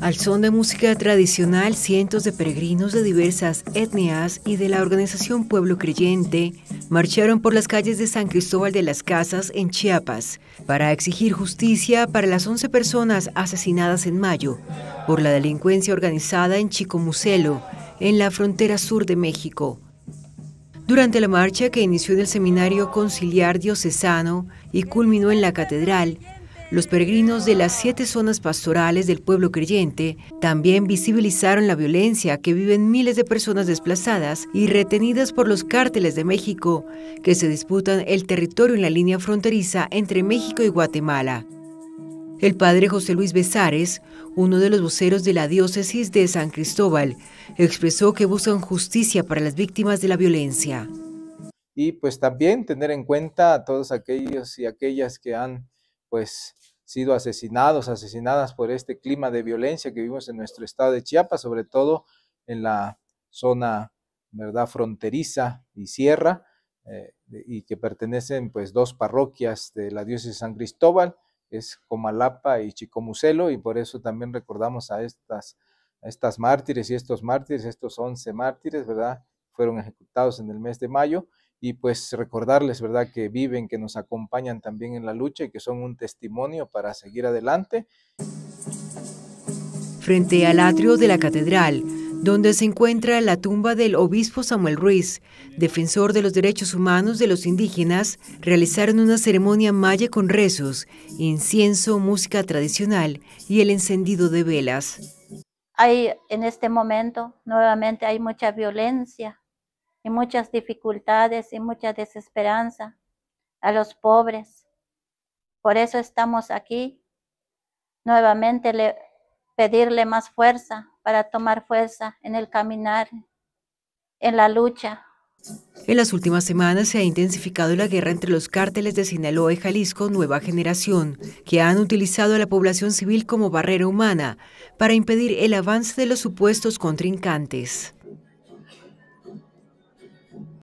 Al son de música tradicional, cientos de peregrinos de diversas etnias y de la organización Pueblo Creyente marcharon por las calles de San Cristóbal de las Casas en Chiapas para exigir justicia para las 11 personas asesinadas en mayo por la delincuencia organizada en Chicomucelo, en la frontera sur de México. Durante la marcha que inició en el Seminario Conciliar Diocesano y culminó en la Catedral, los peregrinos de las siete zonas pastorales del pueblo creyente también visibilizaron la violencia que viven miles de personas desplazadas y retenidas por los cárteles de México que se disputan el territorio en la línea fronteriza entre México y Guatemala. El padre José Luis Besares, uno de los voceros de la diócesis de San Cristóbal, expresó que buscan justicia para las víctimas de la violencia. Y pues también tener en cuenta a todos aquellos y aquellas que han pues sido asesinados, asesinadas por este clima de violencia que vivimos en nuestro estado de Chiapas, sobre todo en la zona, ¿verdad?, fronteriza y sierra, eh, y que pertenecen pues dos parroquias de la diócesis de San Cristóbal, es Comalapa y Chicomucelo, y por eso también recordamos a estas, estas mártires y estos mártires, estos 11 mártires, ¿verdad?, fueron ejecutados en el mes de mayo, y pues recordarles, ¿verdad?, que viven, que nos acompañan también en la lucha y que son un testimonio para seguir adelante. Frente al atrio de la catedral, donde se encuentra la tumba del obispo Samuel Ruiz, defensor de los derechos humanos de los indígenas, realizaron una ceremonia maya con rezos, incienso, música tradicional y el encendido de velas. Hay en este momento nuevamente hay mucha violencia muchas dificultades y mucha desesperanza a los pobres. Por eso estamos aquí, nuevamente pedirle más fuerza para tomar fuerza en el caminar, en la lucha. En las últimas semanas se ha intensificado la guerra entre los cárteles de Sinaloa y Jalisco Nueva Generación, que han utilizado a la población civil como barrera humana para impedir el avance de los supuestos contrincantes.